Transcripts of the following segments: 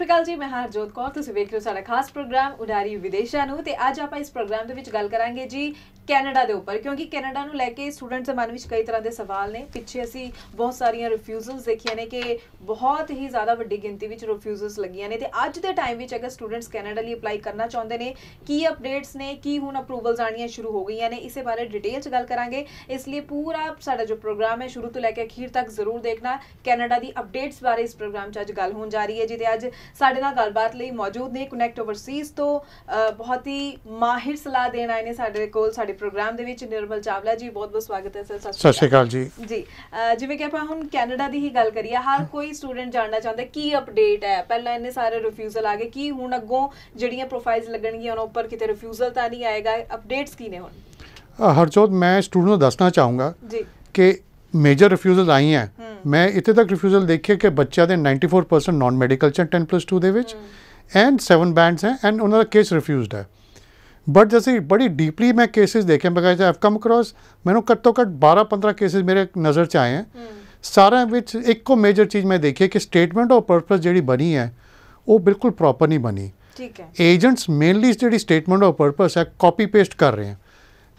ਸ਼੍ਰੀ ਅਕਾਲ ਜੀ ਮੈਂ ਹਰਜੋਤ ਕੌਰ ਤੁਸੀਂ ਵੇਖ ਰਹੇ ਹੋ ਸਾਡਾ ਖਾਸ ਪ੍ਰੋਗਰਾਮ ਉਡਾਰੀ ਵਿਦੇਸ਼ਾਂ ਨੂੰ ਤੇ ਅੱਜ ਆਪਾਂ ਇਸ ਪ੍ਰੋਗਰਾਮ ਦੇ ਵਿੱਚ ਗੱਲ ਕਰਾਂਗੇ ਜੀ ਕੈਨੇਡਾ ਦੇ ਉੱਪਰ ਕਿਉਂਕਿ ਕੈਨੇਡਾ ਨੂੰ ਲੈ ਕੇ ਸਟੂਡੈਂਟਸ ਦੇ ਮਨ ਵਿੱਚ ਕਈ ਤਰ੍ਹਾਂ ਦੇ ਸਵਾਲ ਨੇ ਪਿੱਛੇ ਅਸੀਂ ਬਹੁਤ ਸਾਰੀਆਂ ਰਿਫਿਊਜ਼ਲਸ ਦੇਖੀਆਂ ਨੇ ਕਿ ਬਹੁਤ ਹੀ ਜ਼ਿਆਦਾ ਵੱਡੀ ਗਿਣਤੀ ਵਿੱਚ ਰਿਫਿਊਜ਼ਲਸ ਲੱਗੀਆਂ ਨੇ ਤੇ ਅੱਜ ਦੇ ਟਾਈਮ ਵਿੱਚ ਅਗਰ ਸਟੂਡੈਂਟਸ ਕੈਨੇਡਾ ਲਈ ਅਪਲਾਈ ਕਰਨਾ ਚਾਹੁੰਦੇ ਨੇ ਕੀ ਅਪਡੇਟਸ ਨੇ ਕੀ ਹੁਣ ਅਪਰੂਵਲਸ ਆਣੀਆਂ ਸ਼ੁਰੂ ਹੋ ਗਈਆਂ ਨੇ ਇਸੇ ਬਾਰੇ ਡਿਟੇਲ 'ਚ ਗੱਲ ਕਰਾਂਗੇ ਇਸ ਲਈ ਪੂਰਾ ਸਾਡਾ ਜੋ ਪ੍ਰੋਗਰਾਮ ਹੈ ਸ਼ੁਰੂ ਤੋਂ ਲੈ ਕੇ ਅਖੀਰ ਤੱਕ ਜ਼ਰੂਰ ਦੇਖਣਾ ਕੈਨੇਡਾ ਦੀ ਅਪਡੇਟਸ ਬਾਰੇ ਇਸ ਪ੍ਰੋਗਰਾਮ 'ਚ ਅੱਜ ਗੱਲ ਹੋਣ ਜਾ ਰਹੀ ਹੈ ਜਿਹਦੇ ਅੱਜ ਸਾਡੇ ਨਾਲ ਗੱਲਬਾਤ ਲਈ ਮੌਜੂਦ ਨੇ ਕਨੈਕਟ ਓਵਰਸੀਜ਼ ਤੋਂ ਬਹੁਤ ਹੀ ਮਾਹਿਰ ਸਲਾਹ ਦੇਣ ਆਏ ਨੇ ਸਾਡੇ ਕੋਲ ਸਾਡੇ ਪ੍ਰੋਗਰਾਮ ਦੇ ਵਿੱਚ ਨਿਰਮਲ ਚਾਵਲਾ ਜੀ ਬਹੁਤ ਬਹੁਤ ਸਵਾਗਤ ਹੈ ਸਰ ਸਤਿ ਸ਼੍ਰੀ ਅਕਾਲ ਜੀ ਜੀ ਜਿਵੇਂ ਕਿ ਆਪਾਂ ਹੁਣ ਕੈਨੇਡਾ ਦੀ ਹੀ ਗੱਲ ਕਰੀਏ ਹਰ ਕੋਈ ਸਟੂਡੈਂਟ ਜਾਣਨਾ ਚਾਹੁੰਦਾ ਕੀ ਅਪਡੇਟ ਹੈ ਪਹਿਲਾਂ ਇੰਨੇ ਸਾਰੇ ਰਿਫਿਊਜ਼ਲ ਆ ਗਏ ਕੀ ਹੁਣ ਅੱਗੋਂ ਜਿਹੜੀਆਂ ਪ੍ਰੋਫਾਈਲਸ ਲੱਗਣਗੀਆਂ ਉਹਨਾਂ ਉੱਪਰ ਕਿਤੇ ਰਿਫਿਊਜ਼ਲ ਤਾਂ ਨਹੀਂ ਆਏਗਾ ਅਪਡੇਟਸ ਕੀ ਨੇ ਹੁਣ ਹਰਜੋਤ ਮੈਂ ਸਟੂਡੈਂਟ ਨੂੰ ਦੱਸਣਾ ਚਾਹੂੰਗਾ ਜੀ ਕਿ ਮੇਜਰ ਰਿਫਿਊਜ਼ਲ ਆਈ ਹੈ ਮੈਂ ਇੱਥੇ ਤੱਕ ਰਿਫਿਊਜ਼ਲ ਦੇਖਿਆ ਕਿ ਬੱਚਿਆਂ ਦੇ 94% ਨਾਨ ਮੈਡੀਕਲ ਚ 10+2 ਦੇ ਵਿੱਚ ਐਂਡ 7 ਬੈਂਡਸ ਹੈ ਐਂਡ ਉਹਨਾਂ ਦਾ ਕੇਸ ਰਿਫਿਊਜ਼ਡ ਹੈ ਬਟ ਜਿਵੇਂ ਬੜੀ ਡੀਪਲੀ ਮੈਂ ਕੇਸਿਸ ਦੇਖੇ ਮੈਂ ਕਹਿੰਦਾ ਆਈਵ ਕਮ ਅਕ੍ਰੋਸ ਮੈਨੂੰ ਘੱਟੋ ਘੱਟ 12 15 ਕੇਸਿਸ ਮੇਰੇ ਨਜ਼ਰ ਚ ਆਏ ਹਨ ਸਾਰਿਆਂ ਵਿੱਚ ਇੱਕੋ ਮੇਜਰ ਚੀਜ਼ ਮੈਂ ਦੇਖੀ ਕਿ ਸਟੇਟਮੈਂਟ ਆਫ ਪਰਪਸ ਜਿਹੜੀ ਬਣੀ ਹੈ ਉਹ ਬਿਲਕੁਲ ਪ੍ਰੋਪਰ ਨਹੀਂ ਬਣੀ ਠੀਕ ਹੈ ਏਜੰਟਸ ਮੇਨਲੀ ਜਿਹੜੀ ਸਟੇਟਮੈਂਟ ਆਫ ਪਰਪਸ ਹੈ ਕਾਪੀ ਪੇਸਟ ਕਰ ਰਹੇ ਹਨ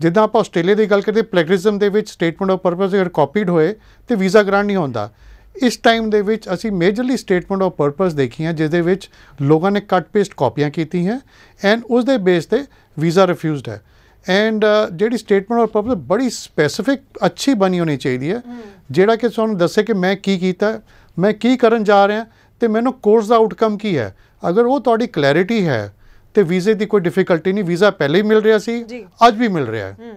ਜਿੱਦਾਂ ਆਪਾਂ ਆਸਟ੍ਰੇਲੀਆ ਦੀ ਗੱਲ ਕਰਦੇ ਪਲੈਗਰਿਜ਼ਮ ਦੇ ਵਿੱਚ ਸਟੇਟਮੈਂਟ ਆਫ ਪਰਪਸ ਜੇ ਕਾਪੀਡ ਹੋਏ ਤੇ ਵੀਜ਼ਾ ਗ੍ਰਾਂਟ ਨਹੀਂ ਹੁੰਦਾ ਇਸ ਟਾਈਮ ਦੇ ਵਿੱਚ ਅਸੀਂ ਮੇਜਰਲੀ ਸਟੇਟਮੈਂਟ ਆਫ ਪਰਪਸ ਦੇਖੀਆਂ ਜਿਸ ਦੇ ਵਿੱਚ ਲੋਕਾਂ ਨੇ ਕੱਟ ਪੇਸਟ ਕਾਪੀਆਂ ਕੀਤੀਆਂ ਐਂਡ ਉਸ ਦੇ ਬੇਸ ਤੇ ਵੀਜ਼ਾ ਰਿਫਿਊਜ਼ਡ ਹੈ ਐਂਡ ਜਿਹੜੀ ਸਟੇਟਮੈਂਟ ਆਫ ਪਰਪਸ ਬੜੀ ਸਪੈਸੀਫਿਕ ਅੱਛੀ ਬਣੀ ਹੋਣੀ ਚਾਹੀਦੀ ਹੈ ਜਿਹੜਾ ਕਿ ਤੁਹਾਨੂੰ ਦੱਸੇ ਕਿ ਮੈਂ ਕੀ ਕੀਤਾ ਮੈਂ ਕੀ ਕਰਨ ਜਾ ਰਿਹਾ ਤੇ ਮੈਨੂੰ ਕੋਰਸ ਦਾ ਆਊਟਕਮ ਕੀ ਹੈ ਅਗਰ ਉਹ ਤੁਹਾਡੀ ਕਲੈਰਿਟੀ ਹੈ ਤੇ ਵੀਜ਼ੇ ਦੀ ਕੋਈ ਡਿਫਿਕਲਟੀ ਨਹੀਂ ਵੀਜ਼ਾ ਪਹਿਲੇ ਹੀ ਮਿਲ ਰਿਹਾ ਸੀ ਅੱਜ ਵੀ ਮਿਲ ਰਿਹਾ ਹੈ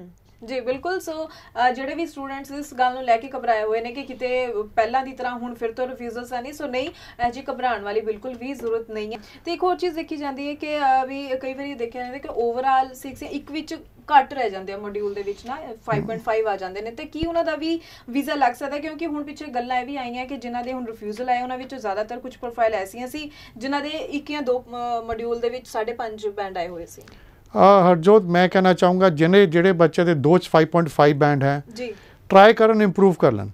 ਜੀ ਬਿਲਕੁਲ ਸੋ ਜਿਹੜੇ ਵੀ ਸਟੂਡੈਂਟਸ ਇਸ ਗੱਲ ਨੂੰ ਲੈ ਕੇ ਘਬਰਾਏ ਹੋਏ ਨੇ ਕਿ ਕਿਤੇ ਪਹਿਲਾਂ ਦੀ ਤਰ੍ਹਾਂ ਹੁਣ ਫਿਰ ਤੋਂ ਰਿਫਿਊਜ਼ਲਸ ਆ ਨਹੀਂ ਸੋ ਨਹੀਂ ਇਹ ਜੀ ਘਬਰਾਉਣ ਵਾਲੀ ਬਿਲਕੁਲ ਵੀ ਜ਼ਰੂਰਤ ਨਹੀਂ ਹੈ ਤੇ ਇੱਕ ਹੋਰ ਚੀਜ਼ ਦੇਖੀ ਜਾਂਦੀ ਹੈ ਕਿ ਵੀ ਕਈ ਵਾਰੀ ਦੇਖਿਆ ਜਾਂਦਾ ਕਿ ਓਵਰਆਲ ਸਿਕਸ ਇੱਕ ਵਿੱਚ ਘੱਟ ਰਹਿ ਜਾਂਦੇ ਆ ਮੋਡਿਊਲ ਦੇ ਵਿੱਚ ਨਾ 5.5 ਆ ਜਾਂਦੇ ਨੇ ਤੇ ਕੀ ਉਹਨਾਂ ਦਾ ਵੀ ਵੀਜ਼ਾ ਲੱਗ ਸਕਦਾ ਕਿਉਂਕਿ ਹੁਣ ਪਿੱਛੇ ਗੱਲਾਂ ਇਹ ਵੀ ਆਈਆਂ ਕਿ ਜਿਨ੍ਹਾਂ ਦੇ ਹੁਣ ਰਿਫਿਊਜ਼ਲ ਆਏ ਉਹਨਾਂ ਵਿੱਚੋਂ ਜ਼ਿਆਦਾਤਰ ਕੁਝ ਪ੍ਰੋਫਾਈਲ ਐਸੀਆਂ ਸੀ ਜਿਨ੍ਹਾਂ ਦੇ ਇੱਕ ਜਾਂ ਦੋ ਮੋਡਿਊਲ ਦੇ ਵਿੱਚ 5.5 ਬੈਂਡ ਆਏ ਹੋਏ ਸੀ ਹਰਜੋਤ ਮੈਂ ਕਹਿਣਾ ਚਾਹੂੰਗਾ ਜਿਹਨੇ ਜਿਹੜੇ ਬੱਚੇ ਦੇ ਦੋ ਚ 5.5 ਬੈਂਡ ਹੈ ਜੀ ਟਰਾਈ ਕਰਨ ਇੰਪਰੂਵ ਕਰ ਲੈਣ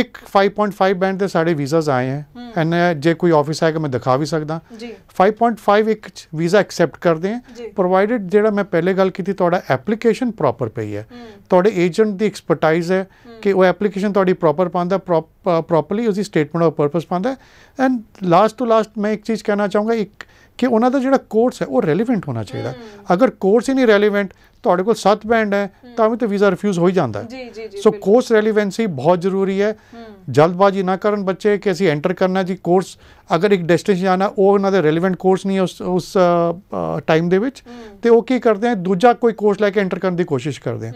ਇੱਕ 5.5 ਬੈਂਡ ਦੇ ਸਾਡੇ ਵੀਜ਼ਾਸ ਆਏ ਹੈ ਐਨ ਜੇ ਕੋਈ ਆਫਿਸ ਕਿ ਮੈਂ ਦਿਖਾ ਵੀ ਸਕਦਾ ਜੀ 5.5 ਇੱਕ ਵੀਜ਼ਾ ਐਕਸੈਪਟ ਕਰਦੇ ਹੈ ਪ੍ਰੋਵਾਈਡਡ ਜਿਹੜਾ ਮੈਂ ਪਹਿਲੇ ਗੱਲ ਕੀਤੀ ਤੁਹਾਡਾ ਐਪਲੀਕੇਸ਼ਨ ਪ੍ਰੋਪਰ ਪਈ ਹੈ ਤੁਹਾਡੇ ਏਜੰਟ ਦੀ ਐਕਸਪਰਟਾਈਜ਼ ਹੈ ਕਿ ਉਹ ਐਪਲੀਕੇਸ਼ਨ ਤੁਹਾਡੀ ਪ੍ਰੋਪਰ ਪਾਉਂਦਾ ਪ੍ਰੋਪਰਲੀ ਉਸੇ ਸਟੇਟਮੈਂਟ ਆਫ ਪਰਪਸ ਪਾਉਂਦਾ ਐਂਡ ਲਾਸਟ ਟੂ ਲਾਸਟ ਮੈਂ ਇੱਕ ਚੀਜ਼ ਕਹਿਣਾ ਚਾਹੂੰਗਾ ਇੱਕ ਕਿ ਉਹਨਾਂ ਦਾ ਜਿਹੜਾ ਕੋਰਸ ਹੈ ਉਹ ਰੈਲੇਵੈਂਟ ਹੋਣਾ ਚਾਹੀਦਾ ਅਗਰ ਕੋਰਸ ਹੀ ਨਹੀਂ ਰੈਲੇਵੈਂਟ ਤੁਹਾਡੇ ਕੋਲ 7 ਬੈਂਡ ਹੈ ਤਾਂ ਵੀ ਤੇ ਵੀਜ਼ਾ ਰਿਫਿਊਜ਼ ਹੋ ਹੀ ਜਾਂਦਾ ਹੈ ਸੋ ਕੋਰਸ ਰੈਲੇਵੈਂਸੀ ਬਹੁਤ ਜ਼ਰੂਰੀ ਹੈ ਜਲਦਬਾਜ਼ੀ ਨਾ ਕਰਨ ਬੱਚੇ ਕਿ ਅਸੀਂ ਐਂਟਰ ਕਰਨਾ ਜੀ ਕੋਰਸ ਅਗਰ ਇੱਕ ਡੈਸਟੀਨੇਸ਼ਨ ਜਾਣਾ ਉਹ ਉਹਨਾਂ ਦਾ ਰੈਲੇਵੈਂਟ ਕੋਰਸ ਨਹੀਂ ਉਸ ਉਸ ਟਾਈਮ ਦੇ ਵਿੱਚ ਤੇ ਉਹ ਕੀ ਕਰਦੇ ਆ ਦੂਜਾ ਕੋਈ ਕੋਰਸ ਲੈ ਕੇ ਐਂਟਰ ਕਰਨ ਦੀ ਕੋਸ਼ਿਸ਼ ਕਰਦੇ ਆ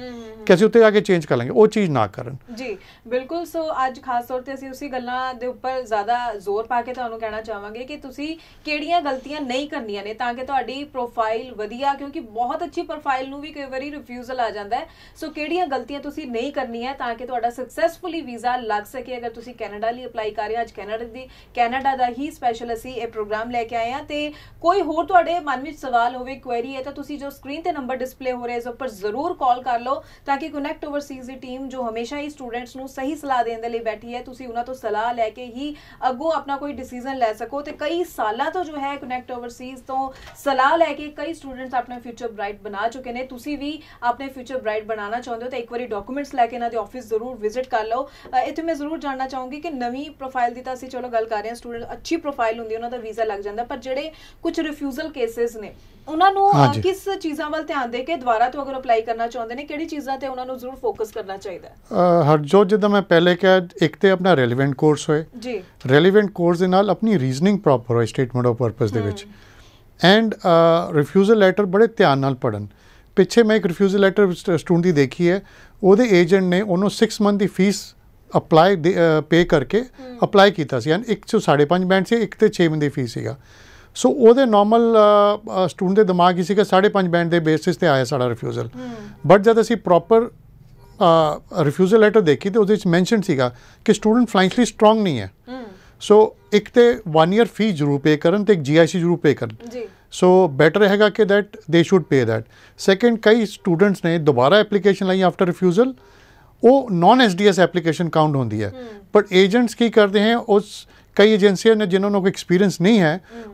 ਕਿ ਅਸੀਂ ਉੱਤੇ ਆ ਕੇ ਚੇਂਜ ਕਰ ਲਾਂਗੇ ਉਹ ਚੀਜ਼ ਨਾ ਕਰਨ ਜੀ ਬਿਲਕੁਲ ਸੋ ਅੱਜ ਖਾਸ ਤੌਰ ਤੇ ਅਸੀਂ ਉਸੇ ਗੱਲਾਂ ਦੇ ਉੱਪਰ ਜ਼ਿਆਦਾ ਜ਼ੋਰ ਪਾ ਕੇ ਤੁਹਾਨੂੰ ਕਹਿਣਾ ਚਾਹਾਂਗੇ ਕਿ ਤੁਸੀਂ ਕਿਹੜੀਆਂ ਗਲਤੀਆਂ ਨਹੀਂ ਕਰਨੀਆਂ ਨੇ ਤਾਂ ਕਿ ਤੁਹਾਡੀ ਪ੍ਰੋਫਾਈਲ ਵਧੀਆ ਕਿਉਂਕਿ ਬਹੁਤ ਅੱਛੀ ਪ੍ਰੋਫਾਈਲ ਨੂੰ ਵੀ ਕਈ ਵਾਰੀ ਰਿਫਿਊਜ਼ਲ ਆ ਜਾਂਦਾ ਹੈ ਸੋ ਕਿਹੜੀਆਂ ਗਲਤੀਆਂ ਤੁਸੀਂ ਨਹੀਂ ਕਰਨੀਆਂ ਤਾਂ ਕਿ ਤੁਹਾਡਾ ਸਕਸੈਸਫੁਲੀ ਵੀਜ਼ਾ ਲੱਗ ਸਕੇ ਅਗਰ ਤੁਸੀਂ ਕੈਨੇਡਾ ਲਈ ਅਪਲਾਈ ਕਰ ਰਹੇ ਹੋ ਅੱਜ ਕੈਨੇਡਾ ਦੀ ਕੈਨੇਡਾ ਦਾ ਹੀ ਸਪੈਸ਼ਲ ਅਸੀਂ ਇਹ ਪ੍ਰੋਗਰਾਮ ਲੈ ਕੇ ਆਏ ਆ ਤੇ ਕੋਈ ਹੋਰ ਤੁਹਾਡੇ ਮਨ ਵਿੱਚ ਸਵਾਲ ਹੋਵੇ ਕੁਐਰੀ ਹੈ ਤਾਂ ਤੁਸੀਂ ਜੋ ਸਕਰੀਨ ਤੇ ਨੰਬਰ ਡਿਸਪਲੇ ਹੋ ਰਿਹਾ ਇਸ ਉੱਪਰ ਜ਼ਰੂਰ ਕਾਲ ਕਰ ਲਓ ਤਾਂ ਤਾਂ ਕਿ ਕਨੈਕਟ ਓਵਰਸੀਜ਼ ਦੀ ਟੀਮ ਜੋ ਹਮੇਸ਼ਾ ਹੀ ਸਟੂਡੈਂਟਸ ਨੂੰ ਸਹੀ ਸਲਾਹ ਦੇਣ ਦੇ ਲਈ ਬੈਠੀ ਹੈ ਤੁਸੀਂ ਉਹਨਾਂ ਤੋਂ ਸਲਾਹ ਲੈ ਕੇ ਹੀ ਅੱਗੋਂ ਆਪਣਾ ਕੋਈ ਡਿਸੀਜਨ ਲੈ ਸਕੋ ਤੇ ਕਈ ਸਾਲਾਂ ਤੋਂ ਜੋ ਹੈ ਕਨੈਕਟ ਓਵਰਸੀਜ਼ ਤੋਂ ਸਲਾਹ ਲੈ ਕੇ ਕਈ ਸਟੂਡੈਂਟਸ ਆਪਣਾ ਫਿਊਚਰ ਬ੍ਰਾਈਟ ਬਣਾ ਚੁੱਕੇ ਨੇ ਤੁਸੀਂ ਵੀ ਆਪਣੇ ਫਿਊਚਰ ਬ੍ਰਾਈਟ ਬਣਾਉਣਾ ਚਾਹੁੰਦੇ ਹੋ ਤਾਂ ਇੱਕ ਵਾਰੀ ਡਾਕੂਮੈਂਟਸ ਲੈ ਕੇ ਇਹਨਾਂ ਦੇ ਆਫਿਸ ਜ਼ਰੂਰ ਵਿਜ਼ਿਟ ਕਰ ਲਓ ਇੱਥੇ ਮੈਂ ਜ਼ਰੂਰ ਜਾਣਨਾ ਚਾਹੂੰਗੀ ਕਿ ਨਵੀਂ ਪ੍ਰੋਫਾਈਲ ਦੀ ਤਾਂ ਅਸੀਂ ਚਲੋ ਗੱਲ ਕਰ ਰਹੇ ਹਾਂ ਸਟੂਡੈਂਟ ਅੱਛੀ ਪ੍ਰੋਫਾਈਲ ਹੁੰਦੀ ਉਹਨਾਂ ਦਾ ਵੀਜ਼ਾ ਲੱਗ ਜਾਂਦਾ ਪਰ ਜਿਹੜੇ ਕੁਝ ਰਿਫਿਊਜ਼ਲ ਕੇਸਿਸ ਨੇ ਉਹਨਾਂ ਨੂੰ ਕਿਸ ਚੀਜ਼ਾਂ ਵੱਲ ਧਿਆਨ ਦੇ ਕੇ ਦੁਬਾਰਾ ਤੋਂ ਅਗਰ ਅਪਲਾਈ ਕਰਨਾ ਚਾਹੁੰਦੇ ਨੇ ਕਿਹੜੀ ਚੀਜ਼ਾਂ ਤੇ ਉਹਨਾਂ ਨੂੰ ਜ਼ਰੂਰ ਫੋਕਸ ਕਰਨਾ ਚਾਹੀਦਾ ਹਰ ਜੋ ਜਿੱਦਾਂ ਮੈਂ ਪਹਿਲੇ ਕਿਹਾ ਇੱਕ ਤੇ ਆਪਣਾ ਰੈਲੇਵੈਂਟ ਕੋਰਸ ਹੋਏ ਜੀ ਰੈਲੇਵੈਂਟ ਕੋਰਸ ਦੇ ਨਾਲ ਆਪਣੀ ਰੀਜ਼ਨਿੰਗ ਪ੍ਰੋਪਰ ਹੋਏ ਸਟੇਟਮੈਂਟ ਆਫ ਪਰਪਸ ਦੇ ਵਿੱਚ ਐਂਡ ਰਿਫਿਊਜ਼ਲ ਲੈਟਰ ਬੜੇ ਧਿਆਨ ਨਾਲ ਪੜਨ ਪਿੱਛੇ ਮੈਂ ਇੱਕ ਰਿਫਿਊਜ਼ਲ ਲੈਟਰ ਸਟੂਡੈਂਟ ਦੀ ਦੇਖੀ ਹੈ ਉਹਦੇ ਏਜੰਟ ਨੇ ਉਹਨੂੰ 6 ਮੰਥ ਦੀ ਫੀਸ ਅਪਲਾਈ ਪੇ ਕਰਕੇ ਅਪਲਾਈ ਕੀਤਾ ਸੀ ਐਂਡ ਇੱਕ 1.5 ਬੈਂਡ ਸੀ ਇੱਕ ਤੇ 6 ਮੰਥ ਦੀ ਫੀਸ ਸੀਗਾ ਸੋ ਉਹਦੇ ਨਾਰਮਲ ਸਟੂਡੈਂਟ ਦੇ ਦਿਮਾਗ ਹੀ ਸੀਗਾ 5.5 ਬੈਂਡ ਦੇ ਬੇਸਿਸ ਤੇ ਆਇਆ ਸਾਡਾ ਰਿਫਿਊਜ਼ਲ ਬਟ ਜਦ ਅਸੀਂ ਪ੍ਰੋਪਰ ਰਿਫਿਊਜ਼ਲ ਲੈਟਰ ਦੇਖੀ ਤੇ ਉਹਦੇ ਵਿੱਚ ਮੈਂਸ਼ਨ ਸੀਗਾ ਕਿ ਸਟੂਡੈਂਟ ਫਾਈਨੈਂਸ਼ਲੀ ਸਟਰੋਂਗ ਨਹੀਂ ਹੈ ਸੋ ਇੱਕ ਤੇ 1 ਇਅਰ ਫੀ ਜ਼ਰੂਰ ਪੇ ਕਰਨ ਤੇ ਇੱਕ ਜੀਆਈਸੀ ਜ਼ਰੂਰ ਪੇ ਕਰਨ ਜੀ ਸੋ ਬੈਟਰ ਹੈਗਾ ਕਿ that they should pay that second ਕਈ ਸਟੂਡੈਂਟਸ ਨੇ ਦੁਬਾਰਾ ਐਪਲੀਕੇਸ਼ਨ ਲਈ ਆਫਟਰ ਰਿਫਿਊਜ਼ਲ ਉਹ ਨਾਨ ਐਸਡੀਐਸ ਐਪਲੀਕੇਸ਼ਨ ਕਾਊਂਟ ਹੁੰਦੀ ਹੈ ਬਟ ਏਜੰਟਸ ਕੀ ਕਰਦੇ ਹਨ ਉਸ ਕਈ ਏਜੰਸੀਆਂ ਨੇ ਜਿਨ੍ਹਾਂ ਨੂੰ ਕੋਈ ਐਕਸਪੀਰੀਅੰਸ ਨਹੀਂ ਹੈ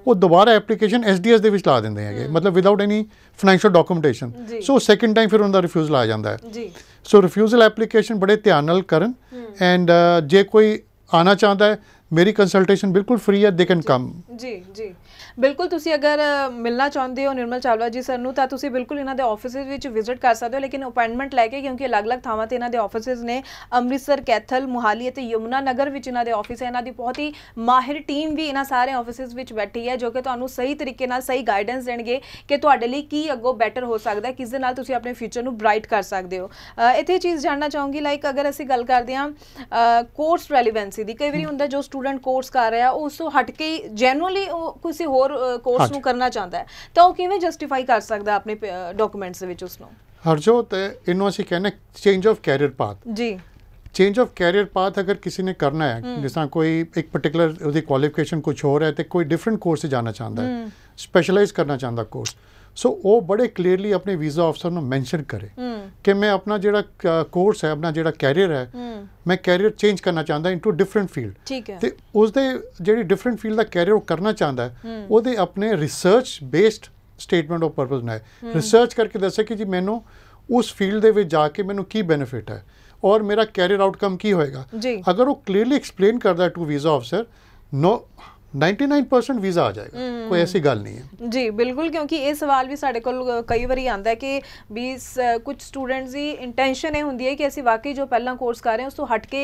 ਉਹ ਦੁਬਾਰਾ ਐਪਲੀਕੇਸ਼ਨ ਐਸਡੀਐਸ ਦੇ ਵਿੱਚ ਲਾ ਦਿੰਦੇ ਹੈਗੇ ਮਤਲਬ without any financial documentation so second time ਫਿਰ ਉਹਨਾਂ ਦਾ ਰਿਫਿਊਜ਼ਲ ਆ ਜਾਂਦਾ ਹੈ ਜੀ ਸੋ ਰਿਫਿਊਜ਼ਲ ਐਪਲੀਕੇਸ਼ਨ ਬੜੇ ਧਿਆਨ ਨਾਲ ਕਰਨ ਐਂਡ ਜੇ ਕੋਈ ਆਣਾ ਚਾਹੁੰਦਾ ਹੈ ਮੇਰੀ ਕੰਸਲਟੇਸ਼ਨ ਬਿਲਕੁਲ ਫ੍ਰੀ ਹੈ ਦੇ ਕੈਨ ਕਮ ਜੀ ਜੀ ਬਿਲਕੁਲ ਤੁਸੀਂ ਅਗਰ ਮਿਲਣਾ ਚਾਹੁੰਦੇ ਹੋ ਨਿਰਮਲ ਚਾਵਲਾ ਜੀ ਸਰ ਨੂੰ ਤਾਂ ਤੁਸੀਂ ਬਿਲਕੁਲ ਇਹਨਾਂ ਦੇ ਆਫਿਸਿਸ ਵਿੱਚ ਵਿਜ਼ਿਟ ਕਰ ਸਕਦੇ ਹੋ ਲੇਕਿਨ ਅਪਾਇੰਟਮੈਂਟ ਲੈ ਕੇ ਕਿਉਂਕਿ ਅਲੱਗ-ਅਲੱਗ ਥਾਵਾਂ ਤੇ ਇਹਨਾਂ ਦੇ ਆਫਿਸਿਸ ਨੇ ਅੰਮ੍ਰਿਤਸਰ ਕੈਥਲ ਮੁਹਾਲੀ ਅਤੇ ਯਮੁਨਾ ਨਗਰ ਵਿੱਚ ਇਹਨਾਂ ਦੇ ਆਫਿਸ ਹੈ ਇਹਨਾਂ ਦੀ ਬਹੁਤ ਹੀ ਮਾਹਿਰ ਟੀਮ ਵੀ ਇਹਨਾਂ ਸਾਰੇ ਆਫਿਸਿਸ ਵਿੱਚ ਬੈਠੀ ਹੈ ਜੋ ਕਿ ਤੁਹਾਨੂੰ ਸਹੀ ਤਰੀਕੇ ਨਾਲ ਸਹੀ ਗਾਈਡੈਂਸ ਦੇਣਗੇ ਕਿ ਤੁਹਾਡੇ ਲਈ ਕੀ ਅੱਗੋਂ ਬੈਟਰ ਹੋ ਸਕਦਾ ਕਿਸ ਦੇ ਨਾਲ ਤੁਸੀਂ ਆਪਣੇ ਫਿਊਚਰ ਨੂੰ ਬ੍ਰਾਈਟ ਕਰ ਸਕਦੇ ਹੋ ਇੱਥੇ ਚੀਜ਼ ਜਾਣਨਾ ਚਾਹੂੰਗੀ ਲਾਈਕ ਅਗਰ ਅਸੀਂ ਗੱਲ ਕਰਦੇ ਹਾਂ ਕੋਰਸ ਰੈਲੇਵੈਂਸੀ ਦੀ ਕਈ ਵਾਰੀ ਹੁੰਦਾ ਜੋ ਸਟੂਡੈਂਟ ਕੋਰਸ ਕਰ ਰਿਹਾ ਉਸ ਤੋਂ ਹਟ ਕੇ ਜੈਨੂਅਲੀ ਉਹ ਕਿਸੇ ਹੋਰ ਕੋਰਸ ਨੂੰ ਕਰਨਾ ਚਾਹੁੰਦਾ ਹੈ ਤਾਂ ਉਹ ਕਿਵੇਂ ਜਸਟੀਫਾਈ ਕਰ ਸਕਦਾ ਆਪਣੇ ਡਾਕੂਮੈਂਟਸ ਦੇ ਵਿੱਚ ਉਸ ਨੂੰ ਹਰਜੋਤ ਇਹਨੂੰ ਅਸੀਂ ਕਹਿੰਦੇ ਚੇਂਜ ਆਫ ਕੈਰੀਅਰ ਪਾਥ ਜੀ ਚੇਂਜ ਆਫ ਕੈਰੀਅਰ ਪਾਥ ਅਗਰ ਕਿਸੇ ਨੇ ਕਰਨਾ ਹੈ ਜਿਸ ਤਰ੍ਹਾਂ ਕੋਈ ਇੱਕ ਪਾਰਟਿਕੂਲਰ ਉਹਦੀ ਕੁਆਲੀਫਿਕੇਸ਼ਨ ਕੁਝ ਹੋਰ ਹੈ ਤੇ ਕੋਈ ਡਿਫਰੈਂਟ ਕੋਰਸ ਜਾਣਾ ਚਾਹੁੰਦਾ ਹੈ ਸਪੈਸ਼ਲਾਈਜ਼ ਕਰਨਾ ਚਾਹੁੰਦਾ ਕੋਰਸ ਸੋ ਉਹ ਬੜੇ ਕਲੀਅਰਲੀ ਆਪਣੇ ਵੀਜ਼ਾ ਆਫਸਰ ਨੂੰ ਮੈਂਸ਼ਨ ਕਰੇ ਕਿ ਮੈਂ ਆਪਣਾ ਜਿਹੜਾ ਕੋਰਸ ਹੈ ਆਪਣਾ ਜਿਹੜਾ ਕੈਰੀਅਰ ਹੈ ਮੈਂ ਕੈਰੀਅਰ ਚੇਂਜ ਕਰਨਾ ਚਾਹੁੰਦਾ ਇਨਟੂ ਡਿਫਰੈਂਟ ਫੀਲਡ ਤੇ ਉਸ ਦੇ ਜਿਹੜੀ ਡਿਫਰੈਂਟ ਫੀਲਡ ਦਾ ਕੈਰੀਅਰ ਉਹ ਕਰਨਾ ਚਾਹੁੰਦਾ ਹੈ ਉਹਦੇ ਆਪਣੇ research based statement of purpose ਨਾਲ ਰਿਸਰਚ ਕਰਕੇ ਦੱਸੇ ਕਿ ਜੀ ਮੈਨੂੰ ਉਸ ਫੀਲਡ ਦੇ ਵਿੱਚ ਜਾ ਕੇ ਮੈਨੂੰ ਕੀ ਬੈਨੀਫਿਟ ਹੈ ਔਰ ਮੇਰਾ ਕੈਰੀਅਰ ਆਊਟਕਮ ਕੀ ਹੋਏਗਾ ਅਗਰ ਉਹ ਕਲੀਅਰਲੀ ਐਕਸਪਲੇਨ ਕਰਦਾ to visa officer no 99% visa ਆ ਜਾਏਗਾ ਕੋਈ ਐਸੀ ਗੱਲ ਨਹੀਂ ਹੈ ਜੀ ਬਿਲਕੁਲ ਕਿਉਂਕਿ ਇਹ ਸਵਾਲ ਵੀ ਸਾਡੇ ਕੋਲ ਕਈ ਵਾਰੀ ਆਂਦਾ ਹੈ ਕਿ ਵੀ ਕੁਝ ਸਟੂਡੈਂਟਸ ਦੀ ਇੰਟੈਂਸ਼ਨ ਇਹ ਹੁੰਦੀ ਹੈ ਕਿ ਅਸੀਂ ਵਾਕਈ ਜੋ ਪਹਿਲਾਂ ਕੋਰਸ ਕਰ ਰਹੇ ਹਾਂ ਉਸ ਤੋਂ ਹਟ ਕੇ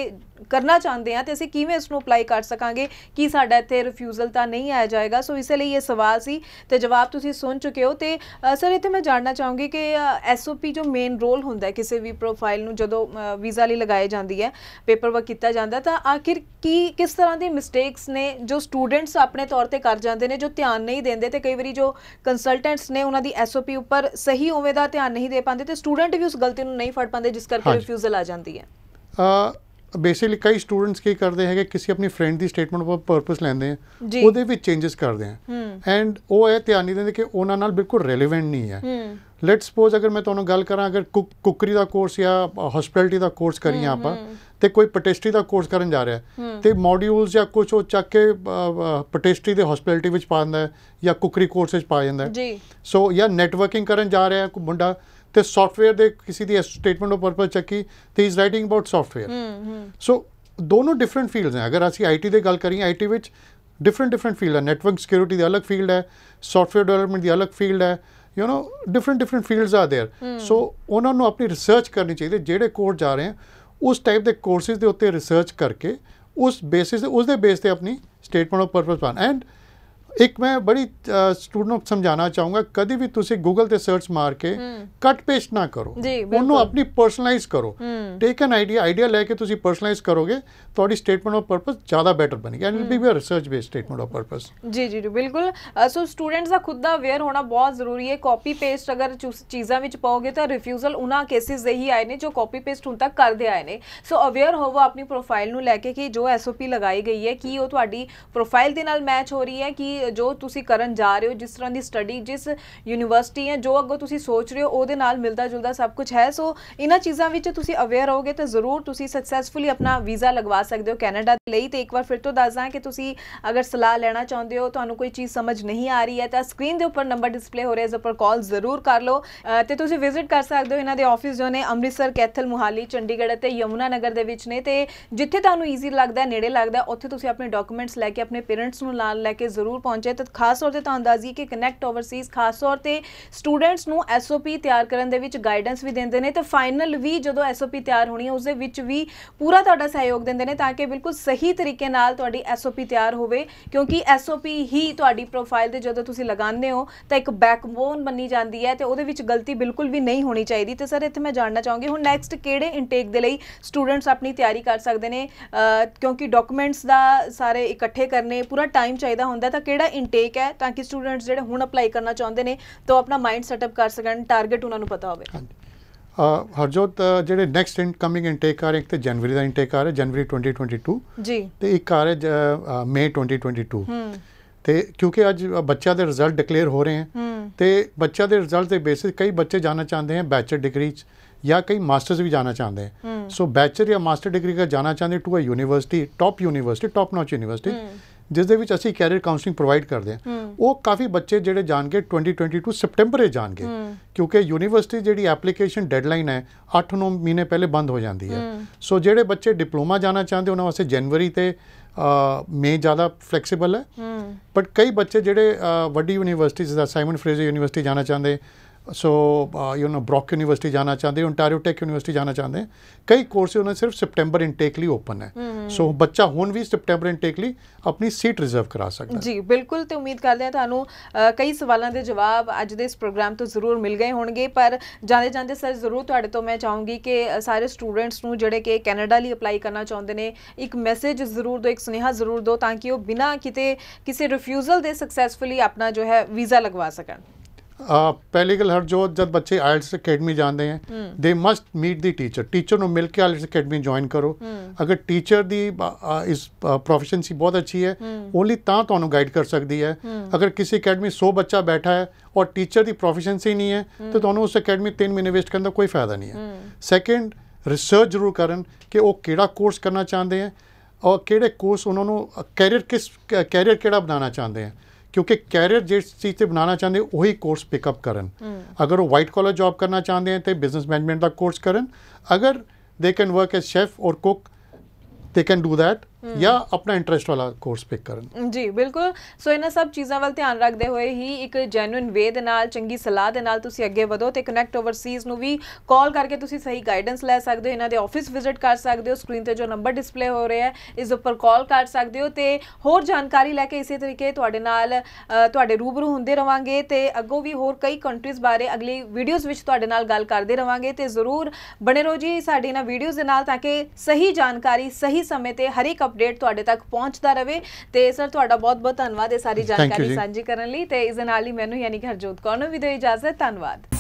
ਕਰਨਾ ਚਾਹੁੰਦੇ ਹਾਂ ਤੇ ਅਸੀਂ ਕਿਵੇਂ ਇਸ ਨੂੰ ਅਪਲਾਈ ਕਰ ਸਕਾਂਗੇ ਕਿ ਸਾਡਾ ਇੱਥੇ ਰਿਫਿਊਜ਼ਲ ਤਾਂ ਨਹੀਂ ਆਇਆ ਜਾਏਗਾ ਸੋ ਇਸੇ ਲਈ ਇਹ ਸਵਾਲ ਸੀ ਤੇ ਜਵਾਬ ਤੁਸੀਂ ਸੁਣ ਚੁੱਕੇ ਹੋ ਤੇ ਸਰ ਇੱਥੇ ਮੈਂ ਜਾਣਨਾ ਚਾਹੂੰਗੀ ਕਿ ਐਸਓਪੀ ਜੋ ਮੇਨ ਰੋਲ ਹੁੰਦਾ ਹੈ ਕਿਸੇ ਵੀ ਪ੍ਰੋਫਾਈਲ ਨੂੰ ਜਦੋਂ ਵੀਜ਼ਾ ਲਈ ਲਗਾਏ ਜਾਂਦੀ ਹੈ ਪੇਪਰ ਵਰਕ ਕੀਤਾ ਜਾਂਦਾ ਤਾਂ ਆਖਿਰ ਕੀ ਕਿਸ ਤਰ੍ਹਾਂ ਦੀ ਮਿਸਟੇਕਸ ਨੇ ਜੋ ਸਟੂਡੈਂਟ ਸਟੂਡੈਂਟਸ ਆਪਣੇ ਤੌਰ ਤੇ ਕਰ ਜਾਂਦੇ ਨੇ ਜੋ ਧਿਆਨ ਨਹੀਂ ਦਿੰਦੇ ਤੇ ਕਈ ਵਾਰੀ ਜੋ ਕੰਸਲਟੈਂਟਸ ਨੇ ਉਹਨਾਂ ਦੀ ਐਸਓਪੀ ਉੱਪਰ ਸਹੀ ਉਵੇਂ ਦਾ ਧਿਆਨ ਨਹੀਂ ਦੇ ਪਾਉਂਦੇ ਤੇ ਸਟੂਡੈਂਟ ਵੀ ਉਸ ਗਲਤੀ ਨੂੰ ਨਹੀਂ ਫੜ ਪਾਉਂਦੇ ਜਿਸ ਕਰਕੇ ਰਿਫਿਊਜ਼ਲ ਆ ਜਾਂਦੀ ਹੈ ਬੇਸਿਕਲੀ ਕਈ ਸਟੂਡੈਂਟਸ ਕੀ ਕਰਦੇ ਹੈਗੇ ਕਿਸੇ ਆਪਣੀ ਫਰੈਂਡ ਦੀ ਸਟੇਟਮੈਂਟ ਉੱਪਰ ਪਰਪਸ ਲੈਂਦੇ ਆ ਉਹਦੇ ਵਿੱਚ ਚੇਂਜਸ ਕਰਦੇ ਆ ਐਂਡ ਉਹ ਇਹ ਧਿਆਨ ਨਹੀਂ ਦਿੰਦੇ ਕਿ ਉਹਨਾਂ ਨਾਲ ਬਿਲਕੁਲ ਰੈਲੇਵੈਂਟ ਨਹੀਂ ਹੈ ਲੈਟਸ ਸਪੋਜ਼ ਅਗਰ ਮੈਂ ਤੁਹਾਨੂੰ ਗੱਲ ਕਰਾਂ ਅਗਰ ਕੁੱਕਰੀ ਦਾ ਕੋਰਸ ਜਾਂ ਹਸਪੀਟੈਲਿਟੀ ਦਾ ਕੋਰਸ ਕਰੀਆਂ ਆਪਾਂ ਤੇ ਕੋਈ ਪਟੇਸਟਰੀ ਦਾ ਕੋਰਸ ਕਰਨ ਜਾ ਰਿਹਾ ਤੇ ਮੋਡਿਊਲਸ ਜਾਂ ਕੁਝ ਉਹ ਚੱਕ ਕੇ ਪਟੇਸਟਰੀ ਦੇ ਹਸਪੀਟੈਲਿਟੀ ਵਿੱਚ ਪਾ ਦਿੰਦਾ ਜਾਂ ਕੁਕਰੀ ਕੋਰਸ ਵਿੱਚ ਪਾ ਜਾਂਦਾ ਜੀ ਸੋ ਜਾਂ ਨੈਟਵਰਕਿੰਗ ਕਰਨ ਜਾ ਰਿਹਾ ਕੋਈ ਮੁੰਡਾ ਤੇ ਸੌਫਟਵੇਅਰ ਦੇ ਕਿਸੇ ਦੀ ਸਟੇਟਮੈਂਟ ਆਫ ਪਰਪਸ ਚੱਕੀ ਤੇ is writing about software so ਦੋਨੋਂ ਡਿਫਰੈਂਟ ਫੀਲਡਸ ਨੇ ਅਗਰ ਅਸੀਂ ਆਈਟੀ ਦੇ ਗੱਲ ਕਰੀਏ ਆਈਟੀ ਵਿੱਚ ਡਿਫਰੈਂਟ ਡਿਫਰੈਂਟ ਫੀਲਡ ਹੈ ਨੈਟਵਰਕ ਸਿਕਿਉਰਿਟੀ ਦੀ ਅਲੱਗ ਫੀਲਡ ਹੈ ਸੌਫਟਵੇਅਰ ਡਿਵੈਲਪਮੈਂਟ ਦੀ ਅਲੱਗ ਫੀਲਡ ਹੈ you know different different fields ਆ देयर ਸੋ ਉਹਨਾਂ ਨੂੰ ਆਪਣੀ ਰਿਸਰਚ ਕਰਨੀ ਚਾਹੀਦੀ ਜਿਹੜੇ ਕੋਰਸ ਜਾ ਰਹੇ ਹਨ ਉਸ ਟਾਈਪ ਦੇ ਕੋਰਸਿਸ ਦੇ ਉੱਤੇ ਰਿਸਰਚ ਕਰਕੇ ਉਸ ਬੇਸਿਸ ਉਸ ਦੇ ਬੇਸ ਤੇ ਆਪਣੀ ਸਟੇਟਮੈਂਟ ਆਫ ਪਰਪਸ ਬਣਾ ਐਂਡ ਇੱਕ ਮੈਂ ਬੜੀ ਸਟੂਡੈਂਟ ਨੂੰ ਸਮਝਾਣਾ ਚਾਹੂੰਗਾ ਕਦੀ ਵੀ ਤੁਸੀਂ ਗੂਗਲ ਤੇ ਸਰਚ ਮਾਰ ਕੇ ਕੱਟ ਪੇਸਟ ਨਾ ਕਰੋ ਉਹਨੂੰ ਆਪਣੀ ਪਰਸਨਲਾਈਜ਼ ਕਰੋ ਟੇਕ ਐਨ ਆਈਡੀਆ ਆਈਡੀਆ ਲੈ ਕੇ ਤੁਸੀਂ ਪਰਸਨਲਾਈਜ਼ ਕਰੋਗੇ ਤੁਹਾਡੀ ਸਟੇਟਮੈਂਟ ਆਫ ਪਰਪਸ ਜ਼ਿਆਦਾ ਬੈਟਰ ਬਣੇਗੀ and will be research based statement of purpose ਜੀ ਜੀ ਬਿਲਕੁਲ ਸੋ ਸਟੂਡੈਂਟਸ ਦਾ ਖੁਦ ਦਾ ਅਵੇਅਰ ਹੋਣਾ ਬਹੁਤ ਜ਼ਰੂਰੀ ਹੈ ਕਾਪੀ ਪੇਸਟ ਅਗਰ ਚੀਜ਼ਾਂ ਵਿੱਚ ਪਾਓਗੇ ਤਾਂ ਰਿਫਿਊਜ਼ਲ ਉਹਨਾਂ ਕੇਸਿਸ ਦੇ ਹੀ ਆਏ ਨੇ ਜੋ ਕਾਪੀ ਪੇਸਟ ਹੁਣ ਤੱਕ ਕਰਦੇ ਆਏ ਨੇ ਸੋ ਅਵੇਅਰ ਹੋਵੋ ਆਪਣੀ ਪ੍ਰੋਫਾਈਲ ਨੂੰ ਲੈ ਕੇ ਕਿ ਜੋ ਐਸਓਪੀ ਲਗਾਈ ਗਈ ਹੈ ਕੀ ਉਹ ਤੁਹਾਡੀ ਪ੍ਰੋਫਾਈਲ ਦੇ ਨਾਲ ਮੈਚ ਹੋ ਰਹੀ ਹੈ ਕਿ ਜੋ ਤੁਸੀਂ ਕਰਨ ਜਾ ਰਹੇ ਹੋ ਜਿਸ ਤਰ੍ਹਾਂ ਦੀ ਸਟੱਡੀ ਜਿਸ ਯੂਨੀਵਰਸਿਟੀ ਹੈ ਜੋ ਅੱਗੋਂ ਤੁਸੀਂ ਸੋਚ ਰਹੇ ਹੋ ਉਹਦੇ ਨਾਲ ਮਿਲਦਾ ਜੁਲਦਾ ਸਭ ਕੁਝ ਹੈ ਸੋ ਇਹਨਾਂ ਚੀਜ਼ਾਂ ਵਿੱਚ ਤੁਸੀਂ ਅਵੇਅਰ ਹੋਗੇ ਤਾਂ ਜ਼ਰੂਰ ਤੁਸੀਂ ਸਕਸੈਸਫੁਲੀ ਆਪਣਾ ਵੀਜ਼ਾ ਲਗਵਾ ਸਕਦੇ ਹੋ ਕੈਨੇਡਾ ਦੇ ਲਈ ਤੇ ਇੱਕ ਵਾਰ ਫਿਰ ਤੋਂ ਦੱਸਦਾ ਕਿ ਤੁਸੀਂ ਅਗਰ ਸਲਾਹ ਲੈਣਾ ਚਾਹੁੰਦੇ ਹੋ ਤੁਹਾਨੂੰ ਕੋਈ ਚੀਜ਼ ਸਮਝ ਨਹੀਂ ਆ ਰਹੀ ਹੈ ਤਾਂ ਸਕਰੀਨ ਦੇ ਉੱਪਰ ਨੰਬਰ ਡਿਸਪਲੇ ਹੋ ਰਿਹਾ ਇਸ ਉੱਪਰ ਕਾਲ ਜ਼ਰੂਰ ਕਰ ਲਓ ਤੇ ਤੁਸੀਂ ਵਿਜ਼ਿਟ ਕਰ ਸਕਦੇ ਹੋ ਇਹਨਾਂ ਦੇ ਆਫਿਸ ਜੋ ਨੇ ਅੰਮ੍ਰਿਤਸਰ ਕੈਥਲ ਮੁਹਾਲੀ ਚੰਡੀਗੜ੍ਹ ਅਤੇ ਯਮੁਨਾ ਨਗਰ ਦੇ ਵਿੱਚ ਨੇ ਤੇ ਜਿੱਥੇ ਤੁਹਾਨੂੰ ਈਜ਼ੀ ਲੱਗਦਾ ਨੇੜੇ ਲੱਗਦਾ ਉੱਥੇ ਤੁਸੀਂ ਆਪਣੇ ਡਾਕੂਮੈਂਟਸ ਲੈ ਕੇ ਆਪਣੇ ਪੇਰੈਂਟਸ ਨੂੰ ਨਾਲ ਲੈ ਕੇ ਜ਼ਰੂਰ ਪਹੁੰਚੇ ਤਾਂ ਖਾਸ ਤੌਰ ਤੇ ਤਾਂ ਅੰਦਾਜ਼ੀ ਕਿ ਕਨੈਕਟ ਓਵਰਸੀਜ਼ ਖਾਸ ਤੌਰ ਤੇ ਸਟੂਡੈਂਟਸ ਨੂੰ ਐਸਓਪੀ ਤਿਆਰ ਕਰਨ ਦੇ ਵਿੱਚ ਗਾਈਡੈਂਸ ਵੀ ਦਿੰਦੇ ਨੇ ਤੇ ਫਾਈਨਲ ਵੀ ਜਦੋਂ ਐਸਓਪੀ ਤਿਆਰ ਹੋਣੀ ਹੈ ਉਸ ਦੇ ਵਿੱਚ ਵੀ ਪੂਰਾ ਤੁਹਾਡਾ ਸਹਿਯੋਗ ਦਿੰਦੇ ਨੇ ਤਾਂ ਕਿ ਬਿਲਕੁਲ ਸਹੀ ਤਰੀਕੇ ਨਾਲ ਤੁਹਾਡੀ ਐਸਓਪੀ ਤਿਆਰ ਹੋਵੇ ਕਿਉਂਕਿ ਐਸਓਪੀ ਹੀ ਤੁਹਾਡੀ ਪ੍ਰੋਫਾਈਲ ਦੇ ਜਦੋਂ ਤੁਸੀਂ ਲਗਾਉਂਦੇ ਹੋ ਤਾਂ ਇੱਕ ਬੈਕਬੋਨ ਬਣੀ ਜਾਂਦੀ ਹੈ ਤੇ ਉਹਦੇ ਵਿੱਚ ਗਲਤੀ ਬਿਲਕੁਲ ਵੀ ਨਹੀਂ ਹੋਣੀ ਚਾਹੀਦੀ ਤੇ ਸਰ ਇੱਥੇ ਮੈਂ ਜਾਣਨਾ ਚਾਹੂੰਗੀ ਹੁਣ ਨੈਕਸਟ ਕਿਹੜੇ ਇਨਟੇਕ ਦੇ ਲਈ ਸਟੂਡੈਂਟਸ ਆਪਣੀ ਤਿਆਰੀ ਕਰ ਸਕਦੇ ਨੇ ਕਿਉਂਕਿ ਡਾਕੂਮੈਂਟਸ ਦਾ ਸਾਰੇ ਇਕੱਠੇ ਕਰਨੇ ਪੂਰਾ ਟਾਈਮ ਚਾਹੀਦਾ ਹੁੰਦਾ ਤਾਂ ਕਿ ਜਿਹੜਾ ਇਨਟੇਕ ਹੈ ਤਾਂ ਕਿ ਸਟੂਡੈਂਟਸ ਜਿਹੜੇ ਹੁਣ ਅਪਲਾਈ ਕਰਨਾ ਚਾਹੁੰਦੇ ਨੇ ਤਾਂ ਆਪਣਾ ਮਾਈਂਡ ਸੈਟਅਪ ਕਰ ਸਕਣ ਟਾਰਗੇਟ ਉਹਨਾਂ ਨੂੰ ਪਤਾ ਹੋਵੇ ਹਾਂਜੀ ਹਰਜੋਤ ਜਿਹੜੇ ਨੈਕਸਟ ਇਨਕਮਿੰਗ ਇਨਟੇਕ ਆ ਰਿਹਾ ਇੱਕ ਤੇ ਜਨਵਰੀ ਦਾ ਇਨਟੇਕ ਆ ਰਿਹਾ ਜਨਵਰੀ 2022 ਜੀ ਤੇ ਇੱਕ ਆ ਰਿਹਾ ਮਈ 2022 ਹੂੰ ਤੇ ਕਿਉਂਕਿ ਅੱਜ ਬੱਚਾ ਦੇ ਰਿਜ਼ਲਟ ਡਿਕਲੇਅਰ ਹੋ ਰਹੇ ਹਨ ਤੇ ਬੱਚਾ ਦੇ ਰਿਜ਼ਲਟ ਦੇ ਬੇਸਿਸ ਕਈ ਬੱਚੇ ਜਾਣਾ ਚਾਹੁੰਦੇ ਹਨ ਬੈਚਲਰ ਡਿਗਰੀ ਚ ਜਾਂ ਕਈ ਮਾਸਟਰਸ ਵੀ ਜਾਣਾ ਚਾਹੁੰਦੇ ਹਨ ਸੋ ਬੈਚਲਰ ਜਾਂ ਮਾਸਟਰ ਡਿਗਰੀ ਦਾ ਜਾਣਾ ਚਾਹੁੰਦੇ to uh university top university top notch university ਜਿਸ ਦੇ ਵਿੱਚ ਅਸੀਂ ਕੈਰੀਅਰ ਕਾਉਂਸਲਿੰਗ ਪ੍ਰੋਵਾਈਡ ਕਰਦੇ ਹਾਂ ਉਹ ਕਾਫੀ ਬੱਚੇ ਜਿਹੜੇ ਜਾਣਗੇ 2022 ਸਪਟੈਂਬਰ ਹੀ ਜਾਣਗੇ ਕਿਉਂਕਿ ਯੂਨੀਵਰਸਿਟੀ ਜਿਹੜੀ ਐਪਲੀਕੇਸ਼ਨ ਡੈਡਲਾਈਨ ਹੈ 8-9 ਮਹੀਨੇ ਪਹਿਲੇ ਬੰਦ ਹੋ ਜਾਂਦੀ ਹੈ ਸੋ ਜਿਹੜੇ ਬੱਚੇ ਡਿਪਲੋਮਾ ਜਾਣਾ ਚਾਹੁੰਦੇ ਉਹਨਾਂ ਵਾਸਤੇ ਜਨਵਰੀ ਤੇ ਮੇ ਜ਼ਿਆਦਾ ਫਲੈਕਸੀਬਲ ਹੈ ਬਟ ਕਈ ਬੱਚੇ ਜਿਹੜੇ ਵੱਡੀ ਯੂਨੀਵਰਸਿਟੀਜ਼ ਦਾ ਸਾਈਮਨ ਫਰੇਜ਼ਰ ਯੂਨੀਵਰਸਿਟੀ ਜਾਣਾ ਚਾਹੁੰਦੇ ਸੋ ਯੂ نو ਬ੍ਰੌਕ ਯੂਨੀਵਰਸਿਟੀ ਜਾਣਾ ਚਾਹੁੰਦੇ ਓਨਟਾਰੀਓ ਟੈਕ ਯੂਨੀਵਰਸਿਟੀ ਜਾਣਾ ਚਾਹੁੰਦੇ ਕਈ ਕੋਰਸ ਉਹਨਾਂ ਸਿਰਫ ਸਪਟੈਂਬਰ ਇਨਟੇਕ ਲਈ ਓਪਨ ਹੈ ਸੋ ਬੱਚਾ ਹੁਣ ਵੀ ਸਪਟੈਂਬਰ ਇਨਟੇਕ ਲਈ ਆਪਣੀ ਸੀਟ ਰਿਜ਼ਰਵ ਕਰਾ ਸਕਦਾ ਜੀ ਬਿਲਕੁਲ ਤੇ ਉਮੀਦ ਕਰਦੇ ਹਾਂ ਤੁਹਾਨੂੰ ਕਈ ਸਵਾਲਾਂ ਦੇ ਜਵਾਬ ਅੱਜ ਦੇ ਇਸ ਪ੍ਰੋਗਰਾਮ ਤੋਂ ਜ਼ਰੂਰ ਮਿਲ ਗਏ ਹੋਣਗੇ ਪਰ ਜਾਂਦੇ ਜਾਂਦੇ ਸਰ ਜ਼ਰੂਰ ਤੁਹਾਡੇ ਤੋਂ ਮੈਂ ਚਾਹੂੰਗੀ ਕਿ ਸਾਰੇ ਸਟੂਡੈਂਟਸ ਨੂੰ ਜਿਹੜੇ ਕਿ ਕੈਨੇਡਾ ਲਈ ਅਪਲਾਈ ਕਰਨਾ ਚਾਹੁੰਦੇ ਨੇ ਇੱਕ ਮੈਸੇਜ ਜ਼ਰੂਰ ਦਿਓ ਇੱਕ ਸੁਨੇਹਾ ਜ਼ਰੂਰ ਦਿਓ ਤਾਂ ਕਿ ਉਹ ਬਿਨਾਂ ਕਿਤੇ ਕਿਸੇ ਰਿਫਿਊਜ਼ਲ ਦੇ ਸਕਸੈਸਫੁਲੀ ਆਪਣਾ ਜੋ ਹੈ ਵੀਜ਼ਾ ਲਗਵਾ ਸਕਣ ਪਹਿਲੀ ਗੱਲ ਹਰ ਜੋ ਜਦ ਬੱਚੇ ਆਇਲਟਸ ਅਕੈਡਮੀ ਜਾਂਦੇ ਹੈ they must meet the teacher teacher ਨੂੰ ਮਿਲ ਕੇ ਆਇਲਟਸ ਅਕੈਡਮੀ ਜੁਆਇਨ ਕਰੋ ਅਗਰ ਟੀਚਰ ਦੀ ਇਸ ਪ੍ਰੋਫੈਸ਼ਨਸੀ ਬਹੁਤ ਅੱਛੀ ਹੈ ਓਨਲੀ ਤਾਂ ਤੁਹਾਨੂੰ ਗਾਈਡ ਕਰ ਸਕਦੀ ਹੈ ਅਗਰ ਕਿਸੇ ਅਕੈਡਮੀ 100 ਬੱਚਾ ਬੈਠਾ ਹੈ ਔਰ ਟੀਚਰ ਦੀ ਪ੍ਰੋਫੈਸ਼ਨਸੀ ਨਹੀਂ ਹੈ ਤਾਂ ਤੁਹਾਨੂੰ ਉਸ ਅਕੈਡਮੀ 3 ਮਹੀਨੇ ਵੇਸਟ ਕਰਨ ਦਾ ਕੋਈ ਫਾਇਦਾ ਨਹੀਂ ਹੈ ਸੈਕੰਡ ਰਿਸਰਚ ਜ਼ਰੂਰ ਕਰਨ ਕਿ ਉਹ ਕਿਹੜਾ ਕੋਰਸ ਕਰਨਾ ਚਾਹੁੰਦੇ ਹੈ ਔਰ ਕਿਹੜੇ ਕੋਰਸ ਉਹਨਾਂ ਨੂੰ ਕੈਰੀਅਰ ਕਿਸ ਕੈਰੀਅਰ ਕਿਹੜਾ ਬਣਾਉਣਾ ਚਾਹੁੰਦੇ ਹੈ ਕਿਉਂਕਿ ਕੈਰੀਅਰ ਜਿਸ ਚੀਜ਼ ਤੇ ਬਣਾਉਣਾ ਚਾਹੁੰਦੇ ਉਹੀ ਕੋਰਸ ਪਿਕ ਅਪ ਕਰਨ ਅਗਰ ਉਹ ਵਾਈਟ ਕਾਲਰ ਜੌਬ ਕਰਨਾ ਚਾਹੁੰਦੇ ਹਨ ਤੇ ਬਿਜ਼ਨਸ ਮੈਨੇਜਮੈਂਟ ਦਾ ਕੋਰਸ ਕਰਨ ਅਗਰ they can work as chef or cook they can do that ਯਾ ਆਪਣਾ ਇੰਟਰਸਟ ਵਾਲਾ ਕੋਰਸ ਪਿਕ ਕਰਨ ਜੀ ਬਿਲਕੁਲ ਸੋ ਇਹਨਾਂ ਸਭ ਚੀਜ਼ਾਂ ਵੱਲ ਧਿਆਨ ਰੱਖਦੇ ਹੋਏ ਹੀ ਇੱਕ ਜੈਨੂਇਨ ਵੇਦ ਨਾਲ ਚੰਗੀ ਸਲਾਹ ਦੇ ਨਾਲ ਤੁਸੀਂ ਅੱਗੇ ਵਧੋ ਤੇ ਕਨੈਕਟ ਓਵਰਸੀਜ਼ ਨੂੰ ਵੀ ਕਾਲ ਕਰਕੇ ਤੁਸੀਂ ਸਹੀ ਗਾਈਡੈਂਸ ਲੈ ਸਕਦੇ ਹੋ ਇਹਨਾਂ ਦੇ ਆਫਿਸ ਵਿਜ਼ਿਟ ਕਰ ਸਕਦੇ ਹੋ ਸਕਰੀਨ ਤੇ ਜੋ ਨੰਬਰ ਡਿਸਪਲੇ ਹੋ ਰਿਹਾ ਹੈ ਇਸ ਉੱਪਰ ਕਾਲ ਕਰ ਸਕਦੇ ਹੋ ਤੇ ਹੋਰ ਜਾਣਕਾਰੀ ਲੈ ਕੇ ਇਸੇ ਤਰੀਕੇ ਤੁਹਾਡੇ ਨਾਲ ਤੁਹਾਡੇ ਰੂਬਰੂ ਹੁੰਦੇ ਰਵਾਂਗੇ ਤੇ ਅੱਗੋਂ ਵੀ ਹੋਰ ਕਈ ਕੰਟਰੀਜ਼ ਬਾਰੇ ਅਗਲੀ ਵੀਡੀਓਜ਼ ਵਿੱਚ ਤੁਹਾਡੇ ਨਾਲ ਗੱਲ ਕਰਦੇ ਰਵਾਂਗੇ ਤੇ ਜ਼ਰੂਰ ਬਣੇ ਰਹੋ ਜੀ ਸਾਡੀ ਇਹਨਾਂ ਵੀਡੀਓਜ਼ ਦੇ ਨਾਲ ਤਾਂ ਕਿ ਸਹੀ ਜਾਣਕਾਰੀ ਸਹੀ ਸਮੇਂ ਤੇ ਹਰ ਇੱਕ ਅਪਡੇਟ ਤੁਹਾਡੇ ਤੱਕ ਪਹੁੰਚਦਾ ਰਵੇ ਤੇ ਸਰ ਤੁਹਾਡਾ ਬਹੁਤ-ਬਹੁਤ ਧੰਨਵਾਦ ਇਹ ਸਾਰੀ ਜਾਣਕਾਰੀ ਸਾਂਝੀ ਕਰਨ ਲਈ ਤੇ ਇਸ ਨਾਲ ਹੀ ਮੈਨੂੰ ਯਾਨੀ ਹਰਜੋਤ ਕੌਰ ਨੂੰ ਵੀ ਦਿਓ ਇਜਾਜ਼ਤ ਧੰਨਵਾਦ